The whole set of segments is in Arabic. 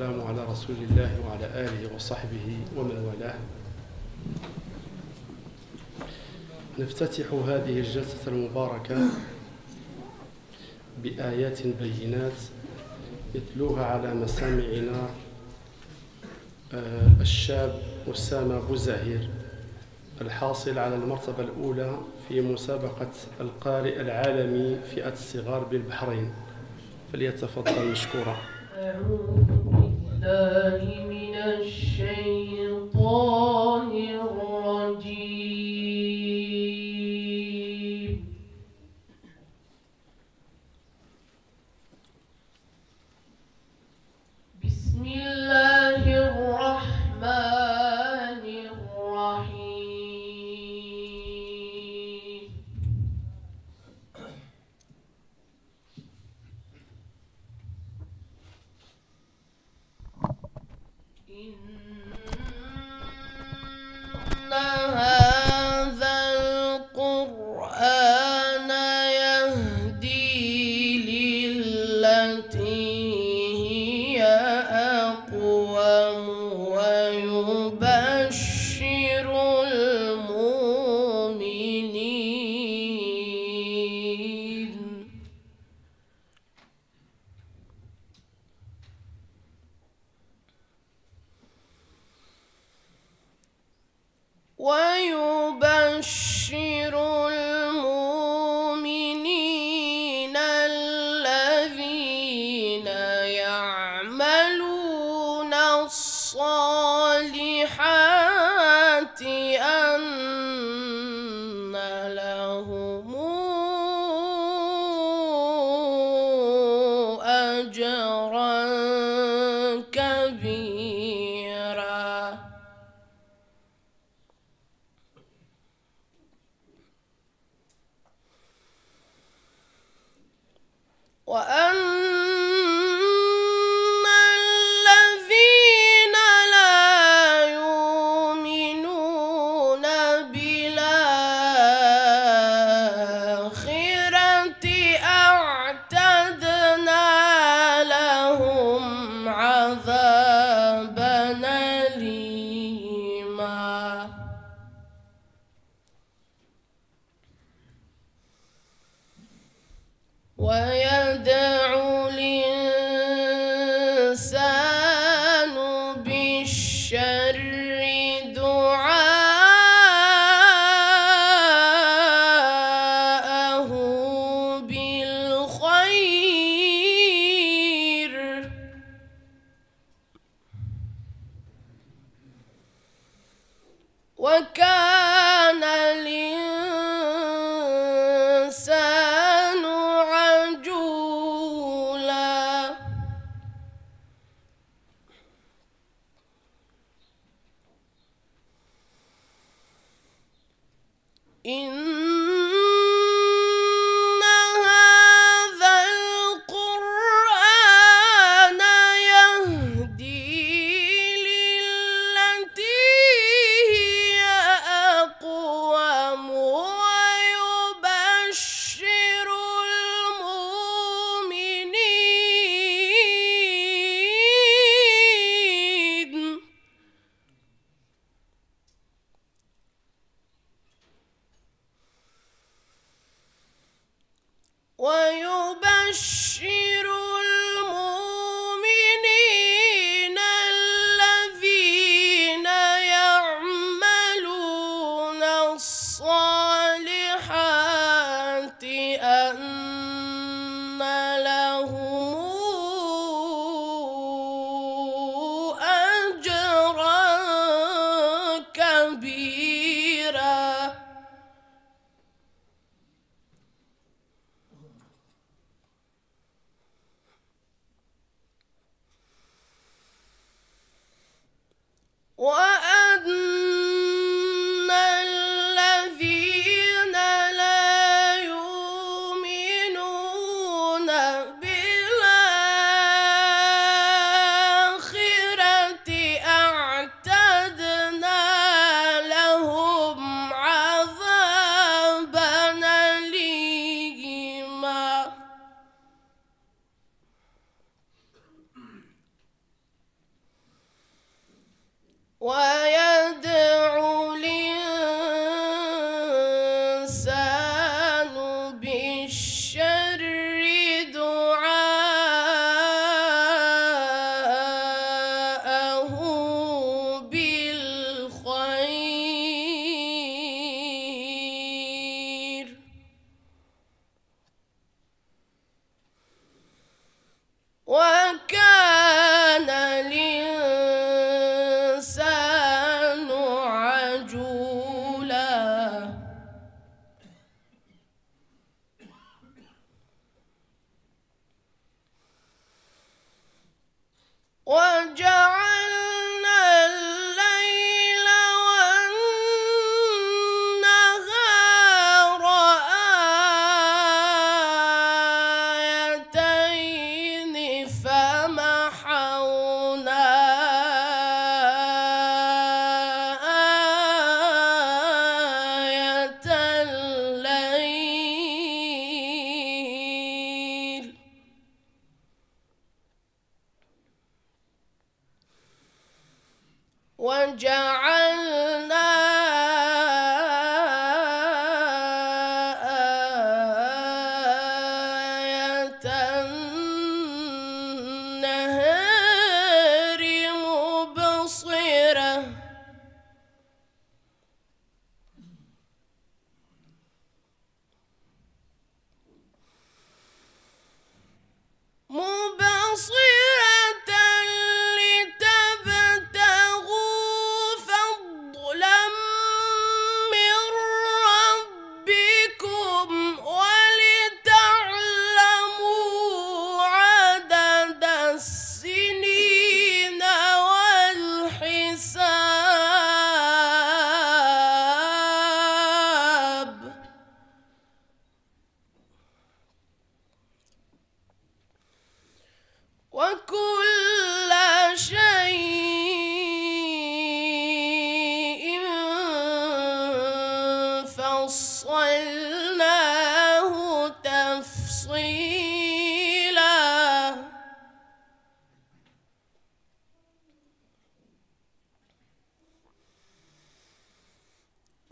والسلام على رسول الله وعلى آله وصحبه ومن والاه نفتتح هذه الجلسة المباركة بآيات بينات يتلوها على مسامعنا آه، الشاب أسامة بوزاهير الحاصل على المرتبة الأولى في مسابقة القارئ العالمي فئة الصغار بالبحرين فليتفضل مشكورا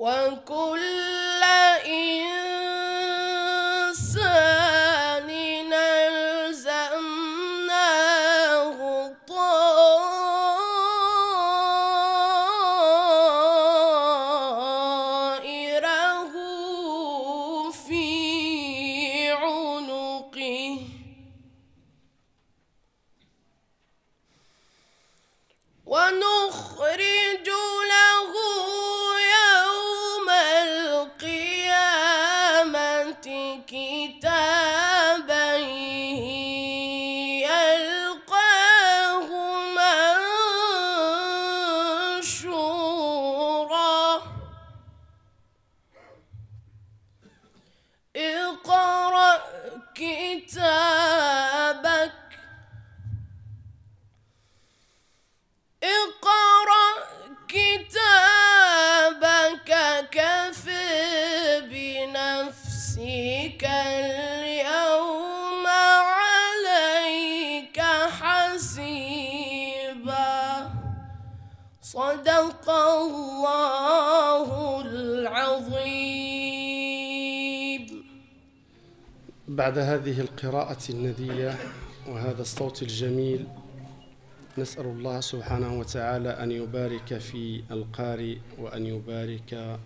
وكل بعد هذه القراءة الندية وهذا الصوت الجميل نسأل الله سبحانه وتعالى أن يبارك في القارئ وأن يبارك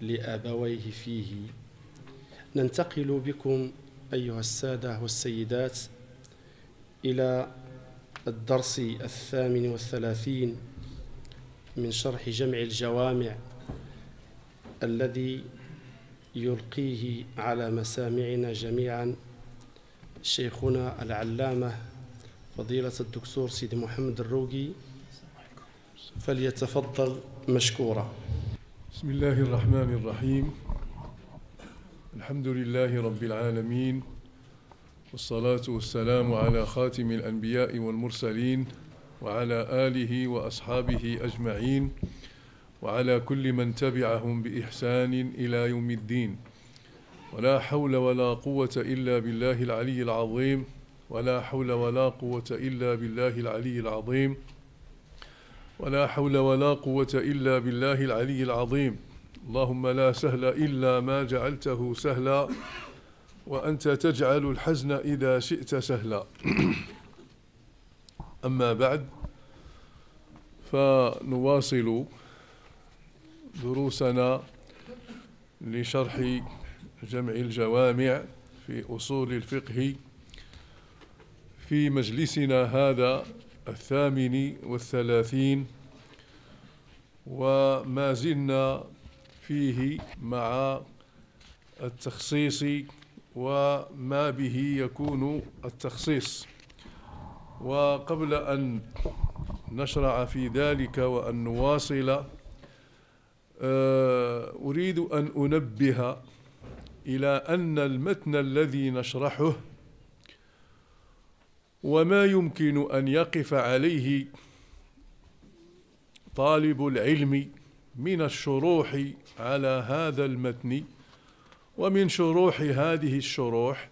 لأبويه فيه ننتقل بكم أيها السادة والسيدات إلى الدرس الثامن والثلاثين من شرح جمع الجوامع الذي يلقيه على مسامعنا جميعا شيخنا العلامة فضيلة الدكتور سيدي محمد الروقي فليتفضل مشكورا بسم الله الرحمن الرحيم الحمد لله رب العالمين والصلاة والسلام على خاتم الأنبياء والمرسلين وعلى آله وأصحابه أجمعين وعلى كل من تبعهم بإحسان إلى يوم الدين ولا حول ولا قوة إلا بالله العلي العظيم ولا حول ولا قوة إلا بالله العلي العظيم ولا حول ولا قوة إلا بالله العلي العظيم اللهم لا سهل إلا ما جعلته سهلا وأنت تجعل الحزن إذا شئت سهلا أما بعد فنواصل دروسنا لشرح جمع الجوامع في أصول الفقه في مجلسنا هذا الثامن والثلاثين وما زلنا فيه مع التخصيص وما به يكون التخصيص وقبل أن نشرع في ذلك وأن نواصل آه، أريد أن أنبه إلى أن المتن الذي نشرحه وما يمكن أن يقف عليه طالب العلم من الشروح على هذا المتن ومن شروح هذه الشروح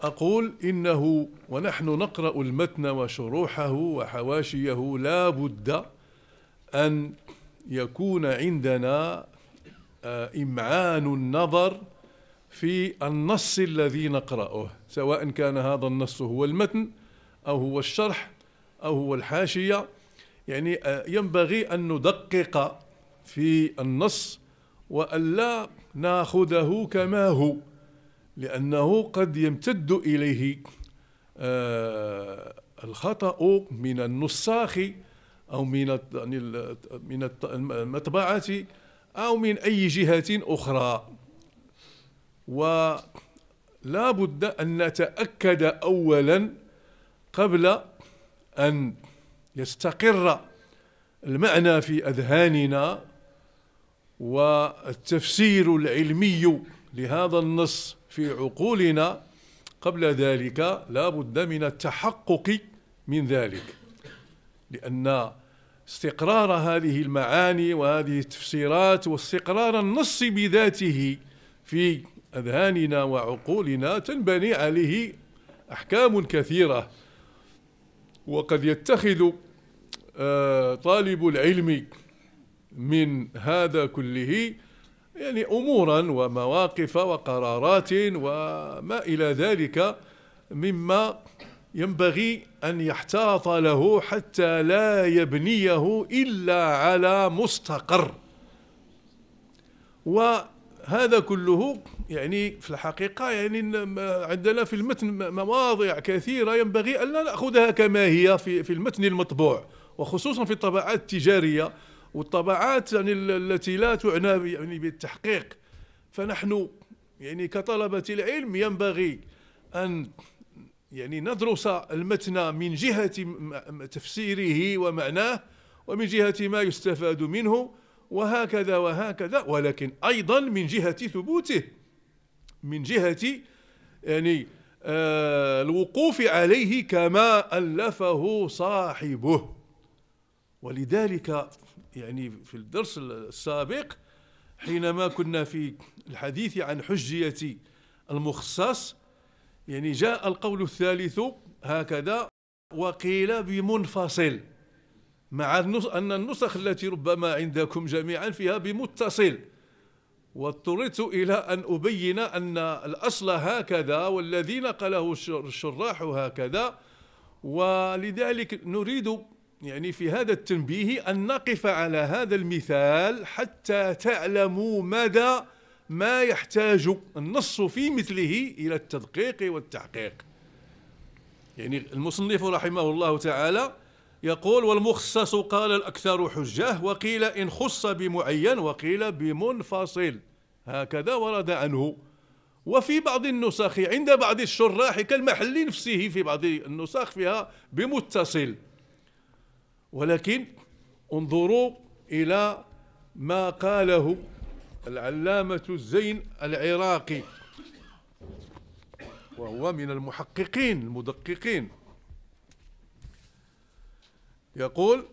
أقول إنه ونحن نقرأ المتن وشروحه وحواشيه لا بد أن يكون عندنا آه، إمعان النظر في النص الذي نقرأه سواء كان هذا النص هو المتن أو هو الشرح أو هو الحاشية يعني آه، ينبغي أن ندقق في النص وألا ناخذه كما هو لأنه قد يمتد إليه آه، الخطأ من النساخ او من يعني من المطبعات او من اي جهه اخرى ولا بد ان نتاكد اولا قبل ان يستقر المعنى في اذهاننا والتفسير العلمي لهذا النص في عقولنا قبل ذلك لا بد من التحقق من ذلك لأن استقرار هذه المعاني وهذه التفسيرات واستقرار النص بذاته في أذهاننا وعقولنا تنبني عليه أحكام كثيرة وقد يتخذ آه، طالب العلم من هذا كله يعني امورا ومواقف وقرارات وما الى ذلك مما ينبغي أن يحتاط له حتى لا يبنيه إلا على مستقر وهذا كله يعني في الحقيقة يعني عندنا في المتن مواضع كثيرة ينبغي أن لا نأخذها كما هي في, في المتن المطبوع وخصوصا في الطبعات التجارية والطبعات يعني التي لا تعنى يعني بالتحقيق فنحن يعني كطلبة العلم ينبغي أن يعني ندرس المتن من جهة تفسيره ومعناه ومن جهة ما يستفاد منه وهكذا وهكذا ولكن أيضا من جهة ثبوته من جهة يعني آه، الوقوف عليه كما ألفه صاحبه ولذلك يعني في الدرس السابق حينما كنا في الحديث عن حجية المخصص يعني جاء القول الثالث هكذا وقيل بمنفصل مع أن النسخ التي ربما عندكم جميعا فيها بمتصل واضطررت إلى أن أبين أن الأصل هكذا والذي نقله الشراح هكذا ولذلك نريد يعني في هذا التنبيه أن نقف على هذا المثال حتى تعلموا مدى ما يحتاج النص في مثله إلى التدقيق والتحقيق يعني المصنف رحمه الله تعالى يقول والمخصص قال الأكثر حجة وقيل إن خص بمعين وقيل بمنفصل هكذا ورد عنه وفي بعض النسخ عند بعض الشراح كالمحل نفسه في بعض النسخ فيها بمتصل ولكن انظروا إلى ما قاله العلامة الزين العراقي وهو من المحققين المدققين يقول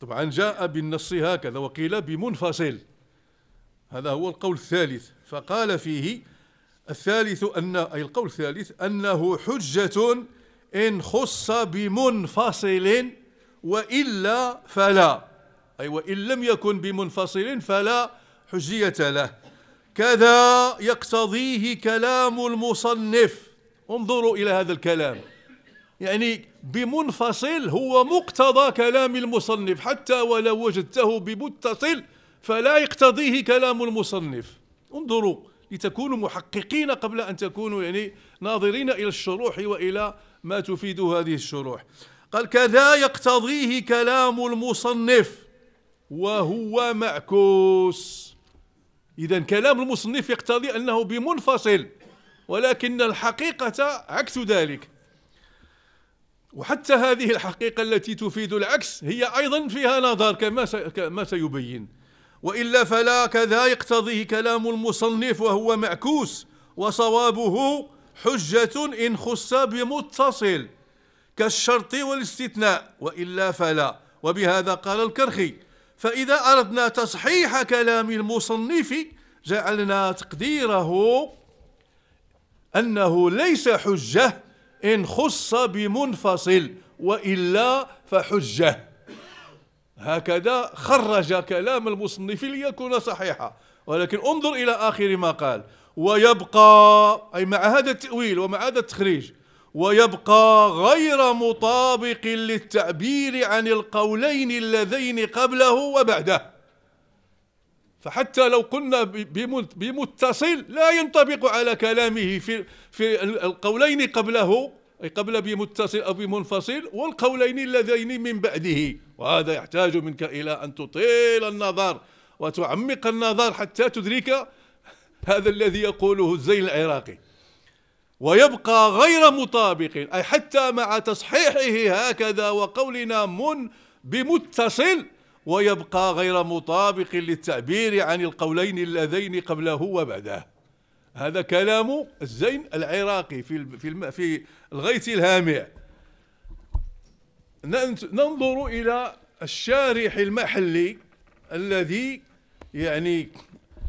طبعا جاء بالنص هكذا وقيل بمنفصل هذا هو القول الثالث فقال فيه الثالث أن أي القول الثالث أنه حجة إن خص بمنفصل وإلا فلا أي وإن لم يكن بمنفصل فلا حجية له كذا يقتضيه كلام المصنف انظروا إلى هذا الكلام يعني بمنفصل هو مقتضى كلام المصنف حتى ولو وجدته بمتصل فلا يقتضيه كلام المصنف انظروا لتكونوا محققين قبل أن تكونوا يعني ناظرين إلى الشروح وإلى ما تفيد هذه الشروح قال كذا يقتضيه كلام المصنف وهو معكوس إذا كلام المصنف يقتضي أنه بمنفصل ولكن الحقيقة عكس ذلك وحتى هذه الحقيقة التي تفيد العكس هي أيضا فيها نظر كما سيبين وإلا فلا كذا يقتضيه كلام المصنف وهو معكوس وصوابه حجة إن خص بمتصل كالشرط والاستثناء وإلا فلا وبهذا قال الكرخي فإذا أردنا تصحيح كلام المصنف جعلنا تقديره أنه ليس حجة إن خص بمنفصل وإلا فحجة هكذا خرج كلام المصنف ليكون صحيحا ولكن انظر إلى آخر ما قال ويبقى أي مع هذا التأويل ومع هذا التخريج ويبقى غير مطابق للتعبير عن القولين اللذين قبله وبعده فحتى لو قلنا بمتصل لا ينطبق على كلامه في في القولين قبله أي قبل بمتصل أو بمنفصل والقولين اللذين من بعده وهذا يحتاج منك إلى أن تطيل النظر وتعمق النظر حتى تدرك هذا الذي يقوله الزين العراقي ويبقى غير مطابق أي حتى مع تصحيحه هكذا وقولنا من بمتصل ويبقى غير مطابق للتعبير عن القولين اللذين قبله وبعده هذا كلام الزين العراقي في في في الغيث الهامع ننظر إلى الشارح المحلي الذي يعني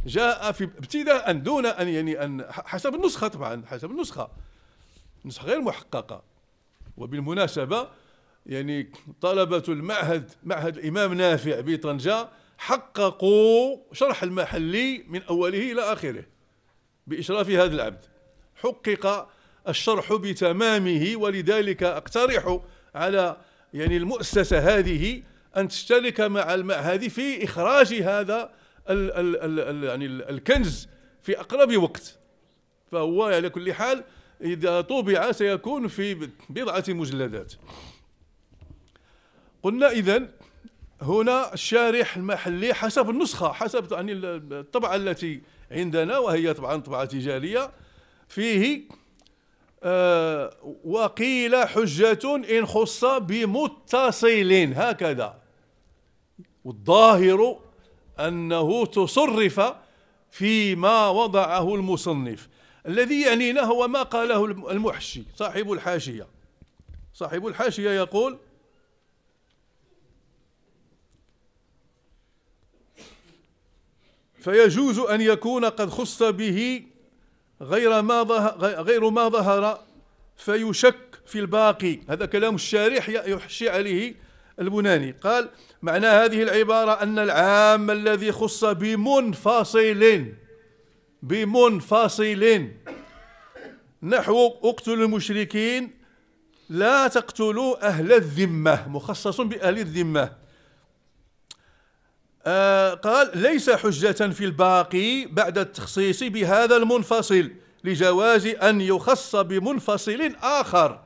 جاء في ابتداء دون ان يعني ان حسب النسخه طبعا حسب النسخه نسخه غير محققه وبالمناسبه يعني طلبه المعهد معهد الامام نافع بطنجه حققوا شرح المحلي من اوله الى اخره باشراف هذا العبد حقق الشرح بتمامه ولذلك اقترح على يعني المؤسسه هذه ان تشترك مع المعهد في اخراج هذا ال ال ال الـ يعني الكنز في أقرب وقت فهو على كل حال إذا طبع سيكون في بضعة مجلدات قلنا إذا هنا الشارح المحلي حسب النسخة حسب يعني الطبعة التي عندنا وهي طبعا طبعة تجارية فيه آه وقيل حجة إن خص بمتصلين هكذا والظاهر أنه تصرف فيما وضعه المصنف الذي يعنينا هو ما قاله المحشي صاحب الحاشية صاحب الحاشية يقول فيجوز أن يكون قد خص به غير ما ظهر غير ما ظهر فيشك في الباقي هذا كلام الشارح يحشي عليه البناني قال معنى هذه العبارة أن العام الذي خص بمنفصل بمنفصل نحو اقتل المشركين لا تقتلوا أهل الذمة مخصص بأهل الذمة آه قال ليس حجة في الباقي بعد التخصيص بهذا المنفصل لجواز أن يخص بمنفصل آخر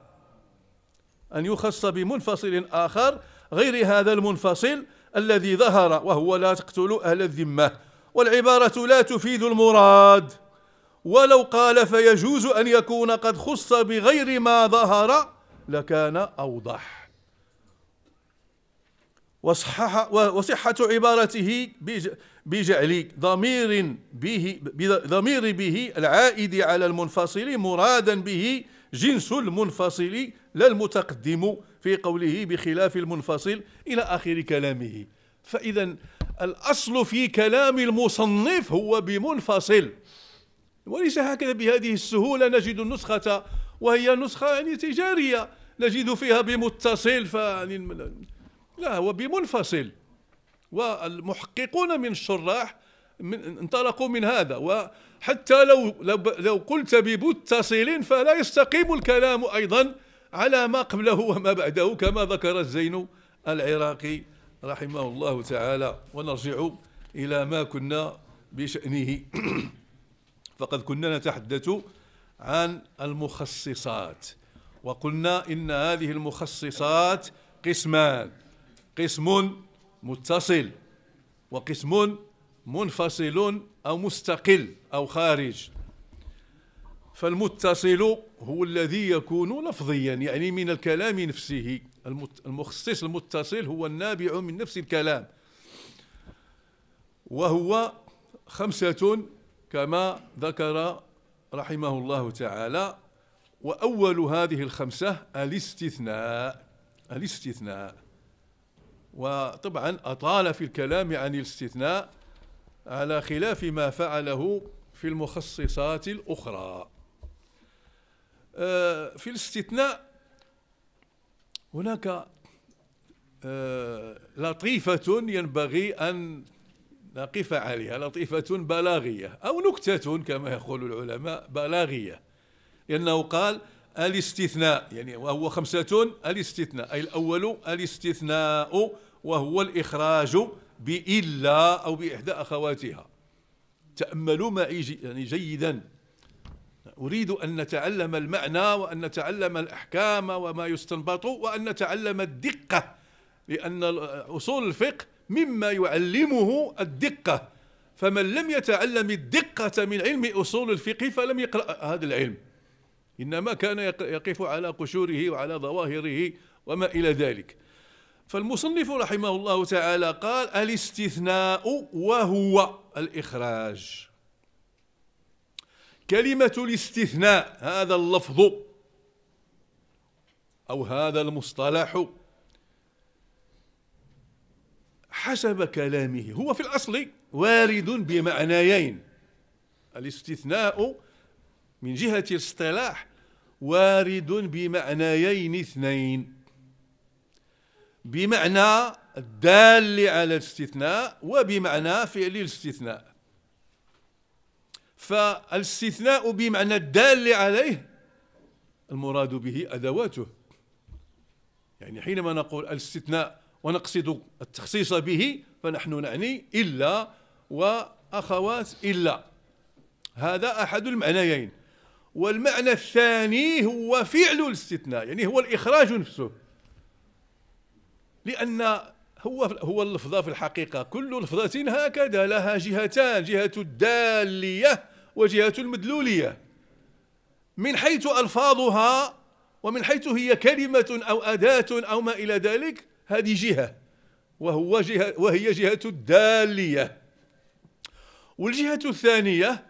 أن يخص بمنفصل آخر غير هذا المنفصل الذي ظهر وهو لا تقتل أهل الذمة والعبارة لا تفيد المراد ولو قال فيجوز أن يكون قد خص بغير ما ظهر لكان أوضح وصحح وصحة عبارته بجعل ضمير به ضمير به العائد على المنفصل مرادا به جنس المنفصل لا المتقدم في قوله بخلاف المنفصل إلى آخر كلامه فإذا الأصل في كلام المصنف هو بمنفصل وليس هكذا بهذه السهولة نجد النسخة وهي نسخة يعني تجارية نجد فيها بمتصل ف... لا هو بمنفصل والمحققون من الشراح من انطلقوا من هذا وحتى لو لو, لو قلت بمتصل فلا يستقيم الكلام ايضا على ما قبله وما بعده كما ذكر الزين العراقي رحمه الله تعالى ونرجع الى ما كنا بشانه فقد كنا نتحدث عن المخصصات وقلنا ان هذه المخصصات قسمان قسم متصل وقسم منفصل أو مستقل أو خارج فالمتصل هو الذي يكون لفظيا يعني من الكلام نفسه المخصص المتصل هو النابع من نفس الكلام وهو خمسة كما ذكر رحمه الله تعالى وأول هذه الخمسة الاستثناء الاستثناء وطبعا أطال في الكلام عن الاستثناء على خلاف ما فعله في المخصصات الأخرى آه، في الاستثناء هناك آه، لطيفة ينبغي أن نقف عليها لطيفة بلاغية أو نكتة كما يقول العلماء بلاغية لأنه قال الاستثناء يعني وهو خمسة الاستثناء أي الأول الاستثناء وهو الإخراج بإلا أو بإحدى أخواتها تأملوا معي جي يعني جيدا أريد أن نتعلم المعنى وأن نتعلم الأحكام وما يستنبط وأن نتعلم الدقة لأن أصول الفقه مما يعلمه الدقة فمن لم يتعلم الدقة من علم أصول الفقه فلم يقرأ هذا العلم إنما كان يقف على قشوره وعلى ظواهره وما إلى ذلك فالمصنف رحمه الله تعالى قال الاستثناء وهو الإخراج كلمة الاستثناء هذا اللفظ أو هذا المصطلح حسب كلامه هو في الأصل وارد بمعنيين الاستثناء من جهة الاصطلاح وارد بمعنيين اثنين بمعنى الدال على الاستثناء وبمعنى فعل الاستثناء فالاستثناء بمعنى الدال عليه المراد به أدواته يعني حينما نقول الاستثناء ونقصد التخصيص به فنحن نعني إلا وأخوات إلا هذا أحد المعنيين والمعنى الثاني هو فعل الاستثناء يعني هو الإخراج نفسه لان هو هو اللفظه في الحقيقه كل لفظه هكذا لها جهتان جهه الداليه وجهه المدلوليه من حيث الفاظها ومن حيث هي كلمه او اداه او ما الى ذلك هذه جهه وهو جهه وهي جهه الداليه والجهه الثانيه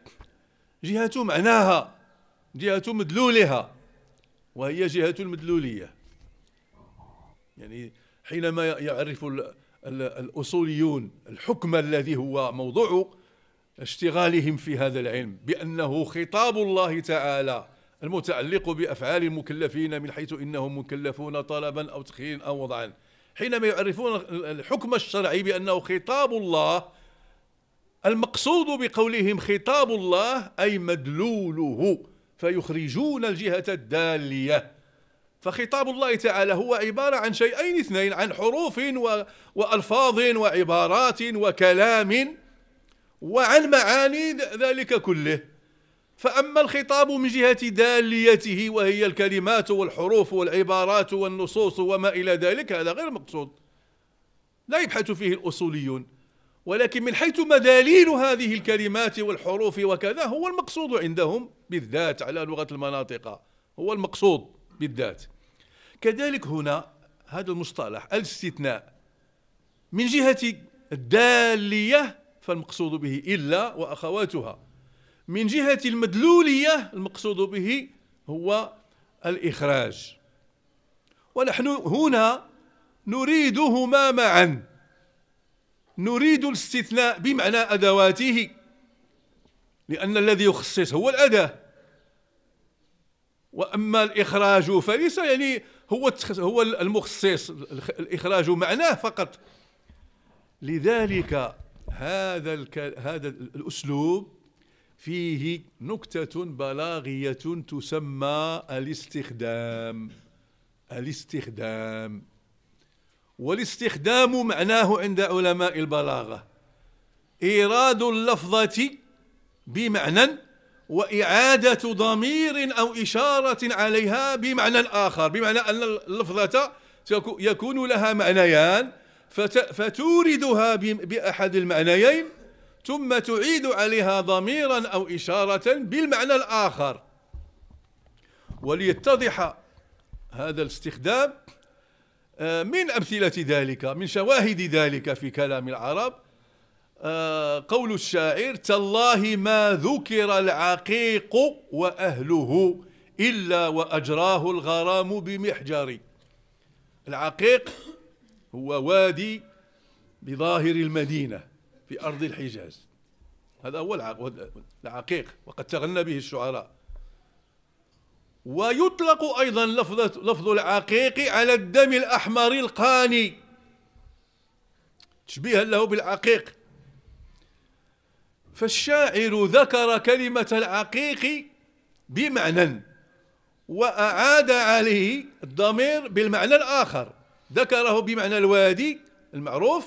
جهه معناها جهه مدلولها وهي جهه المدلوليه يعني حينما يعرف الأصوليون الحكم الذي هو موضوع اشتغالهم في هذا العلم بأنه خطاب الله تعالى المتعلق بأفعال المكلفين من حيث إنهم مكلفون طلبا أو تخيلا أو وضعا حينما يعرفون الحكم الشرعي بأنه خطاب الله المقصود بقولهم خطاب الله أي مدلوله فيخرجون الجهة الدالية فخطاب الله تعالى هو عبارة عن شيئين اثنين عن حروف وألفاظ وعبارات وكلام وعن معاني ذلك كله فأما الخطاب من جهة داليته وهي الكلمات والحروف والعبارات والنصوص وما إلى ذلك هذا غير مقصود لا يبحث فيه الأصوليون ولكن من حيث مداليل هذه الكلمات والحروف وكذا هو المقصود عندهم بالذات على لغة المناطق هو المقصود بالذات كذلك هنا هذا المصطلح الاستثناء من جهة الدالية فالمقصود به إلا وأخواتها من جهة المدلولية المقصود به هو الإخراج ونحن هنا نريدهما معا نريد الاستثناء بمعنى أدواته لأن الذي يخصص هو الأداة واما الاخراج فليس يعني هو هو المخصص الاخراج معناه فقط لذلك هذا هذا الاسلوب فيه نكتة بلاغية تسمى الاستخدام الاستخدام والاستخدام معناه عند علماء البلاغة إيراد اللفظة بمعنى وإعادة ضمير أو إشارة عليها بمعنى آخر بمعنى أن اللفظة يكون لها معنيان فتوردها بأحد المعنيين ثم تعيد عليها ضميرا أو إشارة بالمعنى الآخر وليتضح هذا الاستخدام آه، من أمثلة ذلك من شواهد ذلك في كلام العرب آه، قول الشاعر تالله ما ذكر العقيق وأهله إلا وأجراه الغرام بمحجر العقيق هو وادي بظاهر المدينة في أرض الحجاز هذا هو العقيق وقد تغنى به الشعراء ويطلق أيضا لفظ, لفظ العقيق على الدم الأحمر القاني تشبيها له بالعقيق فالشاعر ذكر كلمة العقيق بمعنى وأعاد عليه الضمير بالمعنى الآخر ذكره بمعنى الوادي المعروف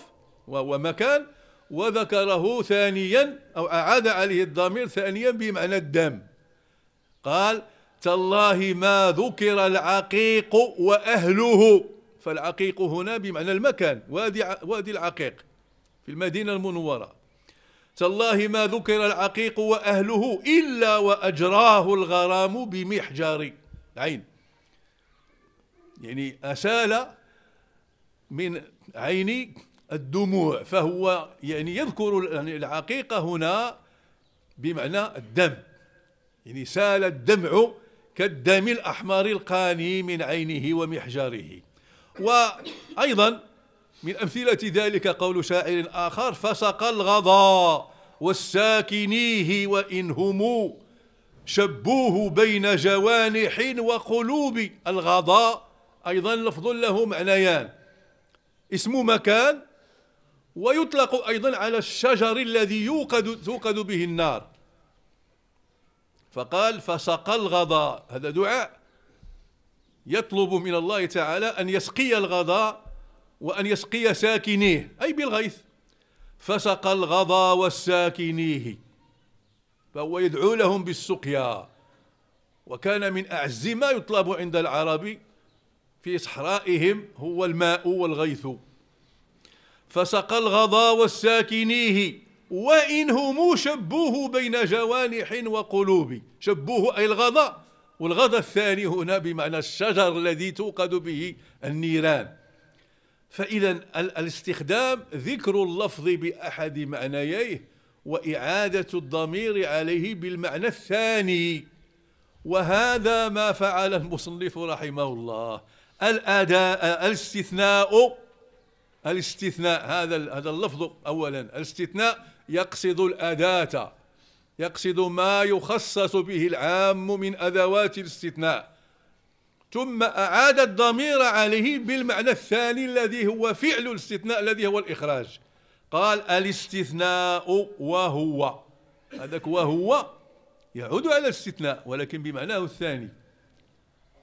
وهو مكان وذكره ثانيا أو أعاد عليه الضمير ثانيا بمعنى الدم قال تالله ما ذكر العقيق وأهله فالعقيق هنا بمعنى المكان وادي, وادي العقيق في المدينة المنورة تالله ما ذكر العقيق وأهله إلا وأجراه الغرام بمحجر عين يعني أسال من عين الدموع فهو يعني يذكر يعني العقيقة هنا بمعنى الدم يعني سال الدمع كالدم الأحمر القاني من عينه ومحجره وأيضا من أمثلة ذلك قول شاعر آخر فسق الغضا والساكنيه وإن هموا شبوه بين جوانح وقلوب الغضاء أيضا لفظ له معنيان اسم مكان ويطلق أيضا على الشجر الذي يوقد, توقد به النار فقال فسقى الغضاء هذا دعاء يطلب من الله تعالى أن يسقي الغضاء وأن يسقي ساكنيه أي بالغيث فسق الغضا والساكنيه فهو يدعو لهم بالسقيا وكان من أعز ما يطلب عند العرب في صحرائهم هو الماء والغيث فسقى الغضا والساكنيه وإن هم شبوه بين جوانح وقلوب شبوه أي الغضا والغضا الثاني هنا بمعنى الشجر الذي توقد به النيران فإذا الاستخدام ذكر اللفظ بأحد معنييه وإعادة الضمير عليه بالمعنى الثاني وهذا ما فعل المصنف رحمه الله الأداء الاستثناء الاستثناء هذا هذا اللفظ أولا الاستثناء يقصد الأداة يقصد ما يخصص به العام من أدوات الاستثناء ثم أعاد الضمير عليه بالمعنى الثاني الذي هو فعل الاستثناء الذي هو الإخراج قال الاستثناء وهو هذاك وهو يعود على الاستثناء ولكن بمعناه الثاني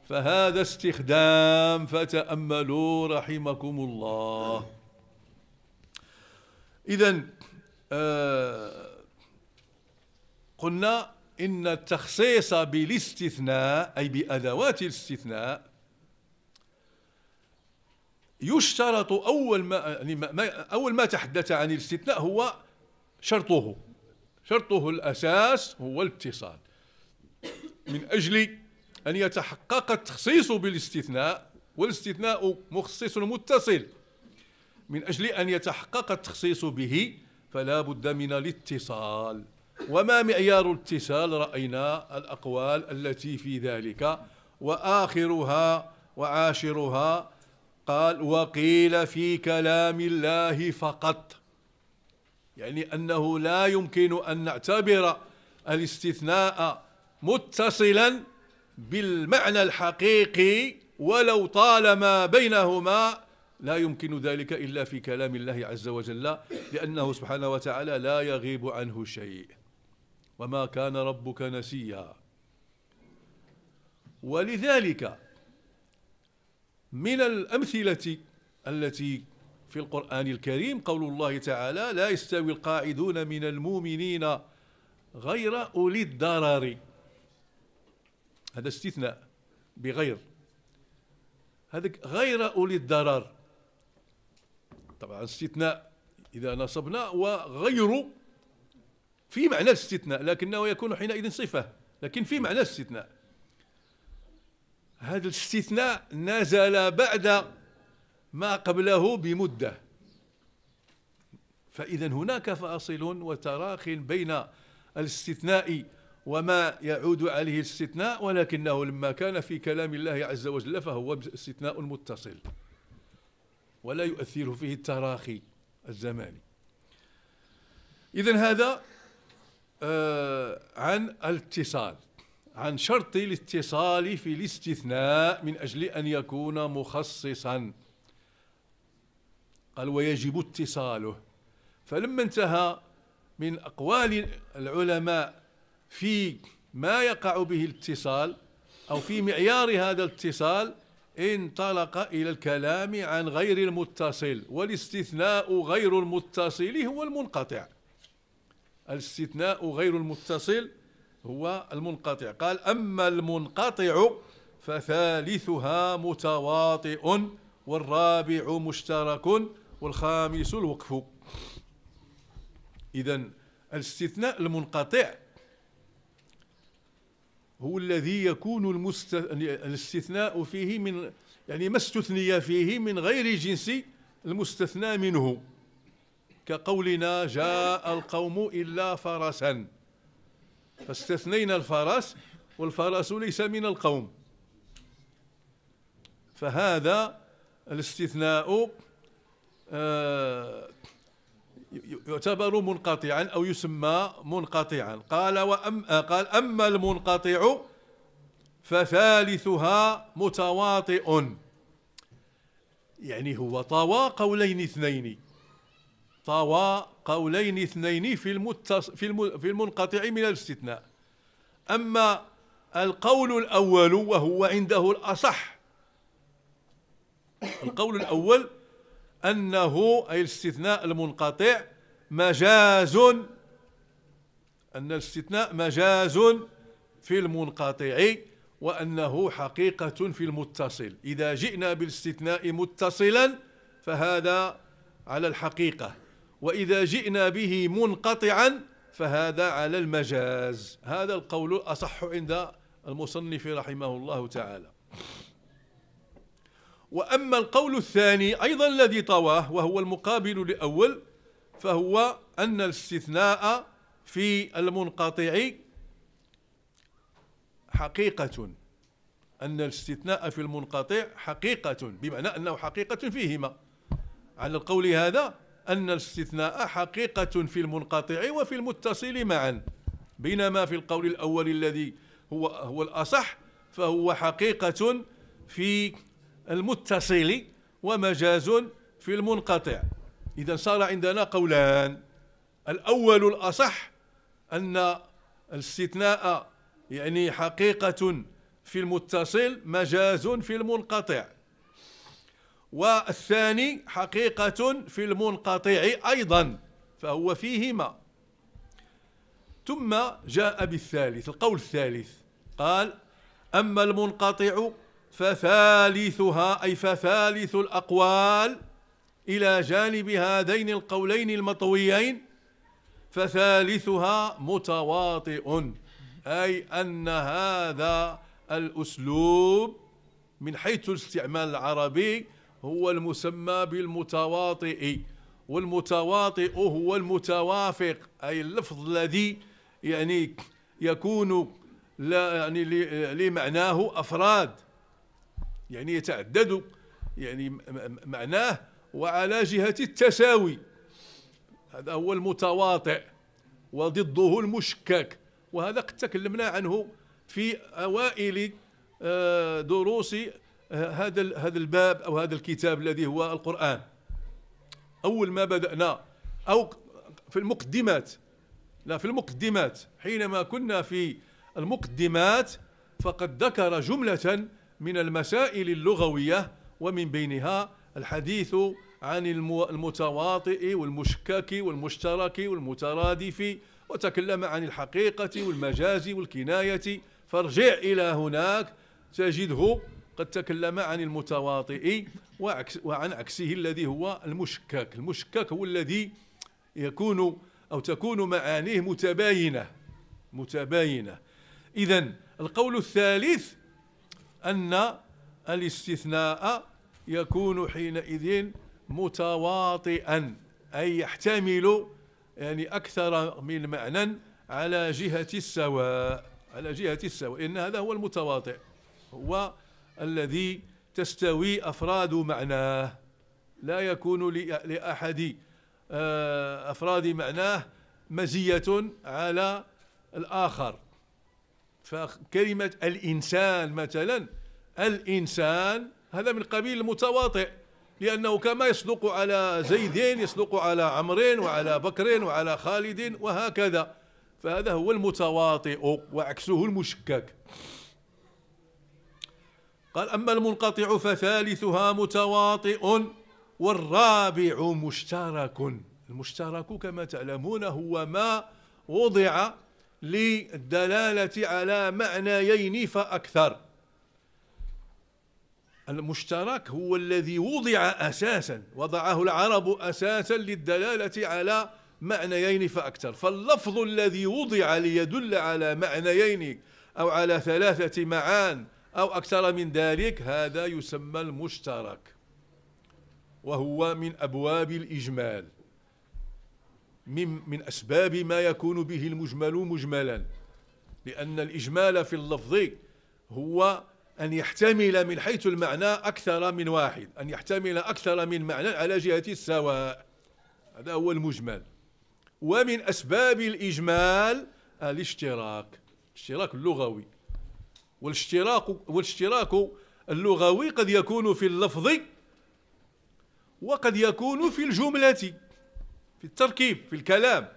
فهذا استخدام فتأملوا رحمكم الله إذا آه قلنا إن التخصيص بالاستثناء أي بأدوات الاستثناء يشترط أول يعني ما, ما أول ما تحدث عن الاستثناء هو شرطه شرطه الأساس هو الاتصال من أجل أن يتحقق التخصيص بالاستثناء والاستثناء مخصص متصل من أجل أن يتحقق التخصيص به فلا بد من الاتصال وما معيار الاتصال رأينا الأقوال التي في ذلك وآخرها وعاشرها قال وقيل في كلام الله فقط يعني أنه لا يمكن أن نعتبر الاستثناء متصلا بالمعنى الحقيقي ولو طالما بينهما لا يمكن ذلك إلا في كلام الله عز وجل لأنه سبحانه وتعالى لا يغيب عنه شيء وما كان ربك نسيا ولذلك من الأمثلة التي في القرآن الكريم قول الله تعالى لا يستوي القاعدون من المؤمنين غير أولي الضرر هذا استثناء بغير هذاك غير أولي الضرر طبعا استثناء إذا نصبنا وغير في معنى الاستثناء لكنه يكون حينئذ صفة لكن في معنى الاستثناء هذا الاستثناء نزل بعد ما قبله بمدة فإذا هناك فاصل وتراخ بين الاستثناء وما يعود عليه الاستثناء ولكنه لما كان في كلام الله عز وجل فهو استثناء متصل ولا يؤثر فيه التراخي الزماني إذا هذا آه، عن الاتصال عن شرط الاتصال في الاستثناء من أجل أن يكون مخصصا قال ويجب اتصاله فلما انتهى من أقوال العلماء في ما يقع به الاتصال أو في معيار هذا الاتصال انطلق إلى الكلام عن غير المتصل والاستثناء غير المتصل هو المنقطع الاستثناء غير المتصل هو المنقطع قال أما المنقطع فثالثها متواطئ والرابع مشترك والخامس الوقف إذا الاستثناء المنقطع هو الذي يكون المست... يعني الاستثناء فيه من يعني ما استثني فيه من غير جنس المستثنى منه كقولنا جاء القوم إلا فرسا فاستثنينا الفرس والفرس ليس من القوم فهذا الاستثناء آه، يعتبر منقطعا أو يسمى منقطعا قال وأم قال أما المنقطع فثالثها متواطئ يعني هو طوى قولين اثنين طوى قولين اثنين في المتص في, الم في المنقطع من الاستثناء أما القول الأول وهو عنده الأصح القول الأول أنه أي الاستثناء المنقطع مجاز أن الاستثناء مجاز في المنقطع وأنه حقيقة في المتصل إذا جئنا بالاستثناء متصلا فهذا على الحقيقة وإذا جئنا به منقطعا فهذا على المجاز هذا القول أصح عند المصنف رحمه الله تعالى وأما القول الثاني أيضا الذي طواه وهو المقابل لأول فهو أن الاستثناء في المنقطع حقيقة أن الاستثناء في المنقطع حقيقة بمعنى أنه حقيقة فيهما على القول هذا أن الاستثناء حقيقة في المنقطع وفي المتصل معا بينما في القول الأول الذي هو هو الأصح فهو حقيقة في المتصل ومجاز في المنقطع إذا صار عندنا قولان الأول الأصح أن الاستثناء يعني حقيقة في المتصل مجاز في المنقطع والثاني حقيقة في المنقطع أيضا فهو فيهما ثم جاء بالثالث القول الثالث قال أما المنقطع فثالثها أي فثالث الأقوال إلى جانب هذين القولين المطويين فثالثها متواطئ أي أن هذا الأسلوب من حيث الاستعمال العربي هو المسمى بالمتواطئ والمتواطئ هو المتوافق أي اللفظ الذي يعني يكون لا يعني لمعناه أفراد يعني يتعدد يعني معناه وعلى جهة التساوي هذا هو المتواطئ وضده المشكك وهذا قد تكلمنا عنه في أوائل آه، دروس آه، هذا هذا الباب او هذا الكتاب الذي هو القران اول ما بدانا او في المقدمات لا في المقدمات حينما كنا في المقدمات فقد ذكر جمله من المسائل اللغويه ومن بينها الحديث عن المتواطئ والمشكك والمشترك والمترادف وتكلم عن الحقيقه والمجاز والكنايه فارجع الى هناك تجده قد تكلم عن المتواطئ وعكس وعن عكسه الذي هو المشكك المشكك هو الذي يكون أو تكون معانيه متباينة متباينة إذا القول الثالث أن الاستثناء يكون حينئذ متواطئا أي يحتمل يعني أكثر من معنى على جهة السواء على جهة السواء إن هذا هو المتواطئ هو الذي تستوي أفراد معناه لا يكون لأحد آه، أفراد معناه مزية على الآخر فكلمة الإنسان مثلا الإنسان هذا من قبيل المتواطئ لأنه كما يصدق على زيد يصدق على عمرين وعلى بكر وعلى خالد وهكذا فهذا هو المتواطئ وعكسه المشكك قال أما المنقطع فثالثها متواطئ والرابع مشترك المشترك كما تعلمون هو ما وضع للدلالة على معنيين فأكثر المشترك هو الذي وضع أساسا وضعه العرب أساسا للدلالة على معنيين فأكثر فاللفظ الذي وضع ليدل على معنيين أو على ثلاثة معان أو أكثر من ذلك هذا يسمى المشترك وهو من أبواب الإجمال من, من أسباب ما يكون به المجمل مجملا لأن الإجمال في اللفظ هو أن يحتمل من حيث المعنى أكثر من واحد أن يحتمل أكثر من معنى على جهة السواء هذا هو المجمل ومن أسباب الإجمال الاشتراك الاشتراك اللغوي والاشتراك والاشتراك اللغوي قد يكون في اللفظ وقد يكون في الجملة في التركيب في الكلام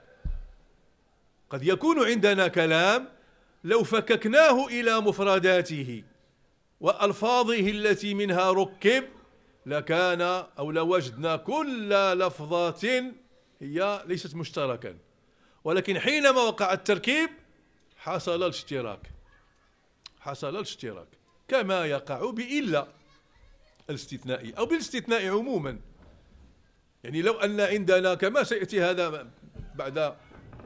قد يكون عندنا كلام لو فككناه إلى مفرداته وألفاظه التي منها ركب لكان أو لوجدنا كل لفظة هي ليست مشتركا ولكن حينما وقع التركيب حصل الاشتراك حصل الاشتراك كما يقع بإلا الاستثنائي أو بالاستثناء عموما يعني لو أن عندنا كما سيأتي هذا بعد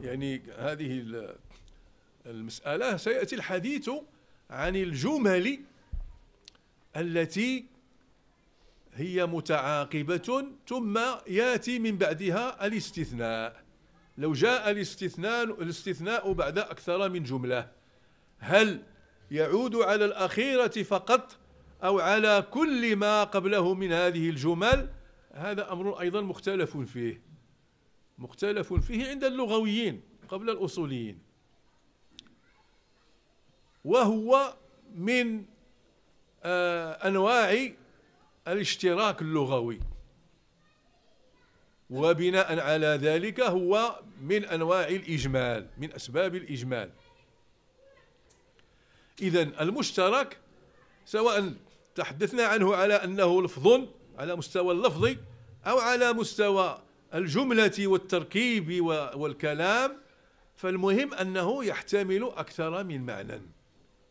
يعني هذه المسألة سيأتي الحديث عن الجمل التي هي متعاقبة ثم يأتي من بعدها الاستثناء لو جاء الاستثناء الاستثناء بعد أكثر من جملة هل يعود على الأخيرة فقط أو على كل ما قبله من هذه الجمل هذا أمر أيضا مختلف فيه مختلف فيه عند اللغويين قبل الأصوليين وهو من آه، أنواع الاشتراك اللغوي وبناء على ذلك هو من أنواع الإجمال من أسباب الإجمال إذا المشترك سواء تحدثنا عنه على أنه لفظ على مستوى اللفظ أو على مستوى الجملة والتركيب والكلام فالمهم أنه يحتمل أكثر من معنى